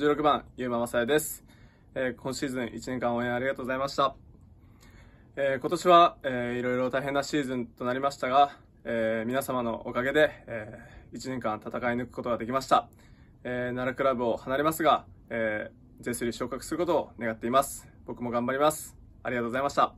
16番、ゆうままさやです。えー、今シーズン1年間応援ありがとうございました。えー、今年は、えー、いろいろ大変なシーズンとなりましたが、えー、皆様のおかげで、えー、1年間戦い抜くことができました。えー、奈良クラブを離れますが、えー、J3 昇格することを願っています。僕も頑張ります。ありがとうございました。